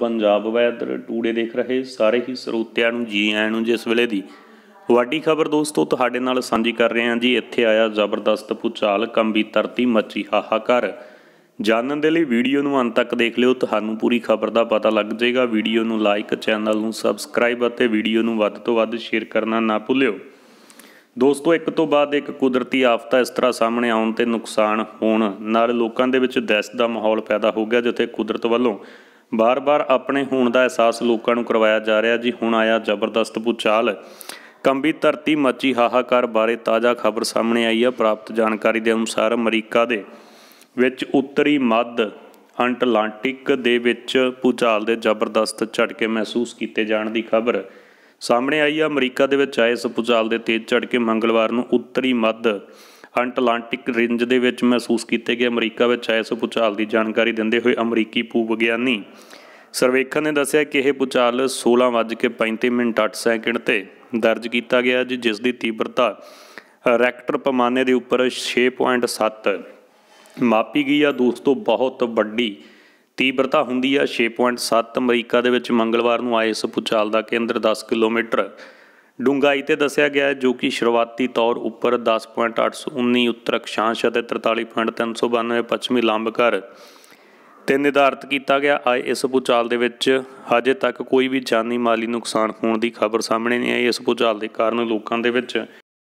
Punjab weather today ਦੇਖ ਰਹੇ ਸਾਰੇ ਹੀ ਸਰੋਤਿਆਂ ਨੂੰ ਜੀ ਆਇਆਂ ਨੂੰ ਜਿਸ ਵੇਲੇ ਦੀ ਵੱਡੀ ਖਬਰ ਦੋਸਤੋ ਤੁਹਾਡੇ ਨਾਲ ਸਾਂਝੀ ਕਰ ਰਹੇ ਹਾਂ ਜੀ ਇੱਥੇ ਆਇਆ ਜ਼ਬਰਦਸਤ ਪੁਚਾਲ ਕੰਬੀ ਧਰਤੀ ਮੱਚੀ ਹਾਹਾਕਾਰ ਜਾਣਨ ਦੇ ਲਈ ਵੀਡੀਓ ਨੂੰ ਅੰਤ ਤੱਕ ਦੇਖ ਲਿਓ ਤੁਹਾਨੂੰ ਪੂਰੀ ਖਬਰ ਦਾ ਪਤਾ ਲੱਗ ਜਾਏਗਾ ਵੀਡੀਓ ਨੂੰ ਲਾਈਕ ਚੈਨਲ ਨੂੰ ਸਬਸਕ੍ਰਾਈਬ ਅਤੇ ਵੀਡੀਓ ਨੂੰ ਵੱਧ ਤੋਂ ਵੱਧ ਸ਼ੇਅਰ ਕਰਨਾ ਨਾ ਭੁੱਲਿਓ ਦੋਸਤੋ ਇੱਕ ਤੋਂ ਬਾਅਦ ਇੱਕ ਕੁਦਰਤੀ ਆਫਤਾ ਇਸ ਤਰ੍ਹਾਂ ਸਾਹਮਣੇ ਆਉਣ ਤੇ ਨੁਕਸਾਨ ਹੋਣ ਨਾਲ ਲੋਕਾਂ ਦੇ ਵਿੱਚ ਦਹਿਸ਼ਤ ਦਾ ਮਾਹੌਲ ਪੈਦਾ ਹੋ ਗਿਆ ਜਿੱਥੇ ਕੁਦਰਤ ਵੱਲੋਂ ਬਾਰ-ਬਾਰ ਆਪਣੇ ਹੋਣ ਦਾ ਅਹਿਸਾਸ ਲੋਕਾਂ ਨੂੰ ਕਰਵਾਇਆ ਜਾ ਰਿਹਾ ਜੀ ਹੁਣ ਆਇਆ ਜ਼ਬਰਦਸਤ ਪੁਚਾਲ ਕੰਬੀ ਧਰਤੀ ਮੱਚੀ ਹਾਹਾਕਾਰ ਬਾਰੇ ਤਾਜ਼ਾ ਖਬਰ ਸਾਹਮਣੇ ਆਈ ਹੈ ਪ੍ਰਾਪਤ ਜਾਣਕਾਰੀ ਦੇ ਅਨੁਸਾਰ ਅਮਰੀਕਾ ਦੇ ਵਿੱਚ ਉੱਤਰੀ ਮੱਧ ਅੰਟਲਾਂਟਿਕ ਦੇ ਵਿੱਚ ਪੁਚਾਲ ਦੇ ਜ਼ਬਰਦਸਤ ਝਟਕੇ ਮਹਿਸੂਸ ਕੀਤੇ ਜਾਣ ਦੀ ਖਬਰ ਸਾਹਮਣੇ ਆਈ ਹੈ ਅਮਰੀਕਾ ਦੇ ਵਿੱਚ ਆਏ ਇਸ ਪੁਚਾਲ ਦੇ ਤੇਜ਼ ਝਟਕੇ ਮੰਗਲਵਾਰ ਨੂੰ ਉੱਤਰੀ ਮੱਧ ਅੰਟਲਾਂਟਿਕ ਰਿੰਜ ਦੇ ਵਿੱਚ ਮਹਿਸੂਸ ਕੀਤੇ ਗਏ ਅਮਰੀਕਾ ਵਿੱਚ ਆਏ ਸੋ ਪੁਚਾਲ ਦੀ ਜਾਣਕਾਰੀ ਦਿੰਦੇ ਹੋਏ ਅਮਰੀਕੀ ਭੂ ਵਿਗਿਆਨੀ ਸਰਵੇਖਣ ਨੇ ਦੱਸਿਆ ਕਿ ਇਹ ਪੁਚਾਲ 35 ਮਿੰਟ 8 ਸੈਕਿੰਡ ਤੇ ਦਰਜ ਕੀਤਾ ਗਿਆ ਜਿਸ ਦੀ ਤੀਬਰਤਾ ਰੈਕਟਰ ਪਮਾਨੇ ਦੇ ਉੱਪਰ 6.7 ਮਾਪੀ ਗਈ ਆ ਦੋਸਤੋ ਬਹੁਤ ਵੱਡੀ ਤੀਬਰਤਾ ਹੁੰਦੀ ਆ 6.7 ਅਮਰੀਕਾ ਦੇ ਵਿੱਚ ਮੰਗਲਵਾਰ ਨੂੰ ਆਏ ਇਸ ਪੁਚਾਲ ਦਾ ਕੇਂਦਰ 10 ਕਿਲੋਮੀਟਰ ਡੂੰਗਾਈ ਤੇ ਦੱਸਿਆ ਗਿਆ ਜੋ ਕਿ ਸ਼ੁਰੂਆਤੀ ਤੌਰ ਉੱਪਰ 10.819 ਉੱਤਰ ਅਕਸ਼ਾਂਸ਼ ਅਤੇ 43.392 ਪੱਛਮੀ ਲੰਬਕਰ ਤੇ ਨਿਰਧਾਰਤ ਕੀਤਾ ਗਿਆ ਆਏ ਇਸ ਪੁਚਾਲ ਦੇ ਵਿੱਚ ਹਜੇ ਤੱਕ ਕੋਈ ਵੀ ਜਾਨੀ ਮਾਲੀ ਨੁਕਸਾਨ ਹੋਣ ਦੀ ਖਬਰ ਸਾਹਮਣੇ ਨਹੀਂ ਆਈ ਇਸ ਪੁਚਾਲ ਦੇ ਕਾਰਨ ਲੋਕਾਂ ਦੇ ਵਿੱਚ